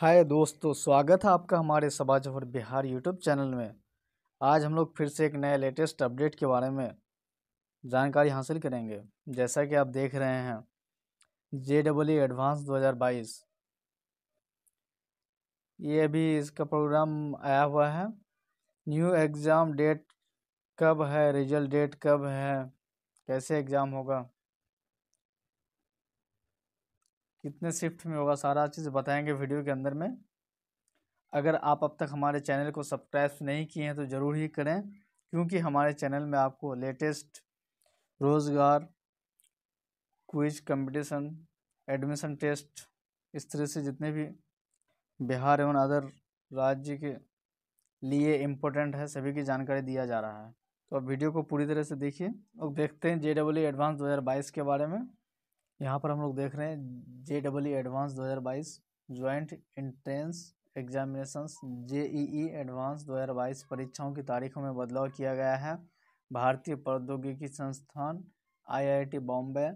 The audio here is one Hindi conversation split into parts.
हाय दोस्तों स्वागत है आपका हमारे सभा जफर बिहार यूट्यूब चैनल में आज हम लोग फिर से एक नए लेटेस्ट अपडेट के बारे में जानकारी हासिल करेंगे जैसा कि आप देख रहे हैं जे डबल ई एडवांस 2022 ये अभी इसका प्रोग्राम आया हुआ है न्यू एग्ज़ाम डेट कब है रिजल्ट डेट कब है कैसे एग्ज़ाम होगा कितने शिफ्ट में होगा सारा चीज़ बताएंगे वीडियो के अंदर में अगर आप अब तक हमारे चैनल को सब्सक्राइब नहीं किए हैं तो ज़रूर ही करें क्योंकि हमारे चैनल में आपको लेटेस्ट रोज़गार क्विज कंपटीशन एडमिशन टेस्ट इस तरह से जितने भी बिहार एवं अदर राज्य के लिए इम्पोर्टेंट है सभी की जानकारी दिया जा रहा है तो आप वीडियो को पूरी तरह से देखिए और देखते हैं जे एडवांस 2022 के बारे में यहाँ पर हम लोग देख रहे हैं J double E advance 2022 joint entrance examinations E advance 2022 परीक्षाओं की तारीखों में बदलाव किया गया है भारतीय प्रौद्योगिकी संस्थान आईआईटी बॉम्बे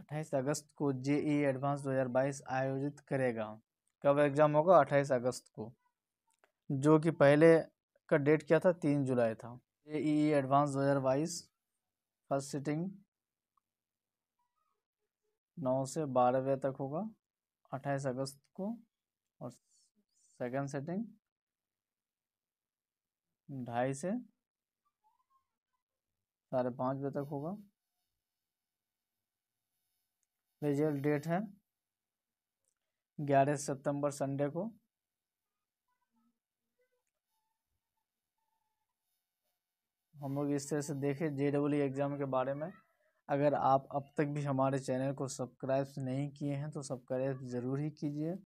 28 अगस्त को जे ई एडवांस 2022 आयोजित करेगा कब एग्ज़ाम होगा 28 अगस्त को जो कि पहले का डेट क्या था तीन जुलाई था J E advance 2022 first sitting नौ से बारह बजे तक होगा अट्ठाईस अगस्त को और सेकंड सेटिंग ढाई से साढ़े पाँच बजे तक होगा रिजल्ट डेट है ग्यारह सितंबर संडे को हम लोग इस तरह से देखें जे डब्ल्यू एग्ज़ाम के बारे में अगर आप अब तक भी हमारे चैनल को सब्सक्राइब नहीं किए हैं तो सब्सक्राइब ज़रूर ही कीजिए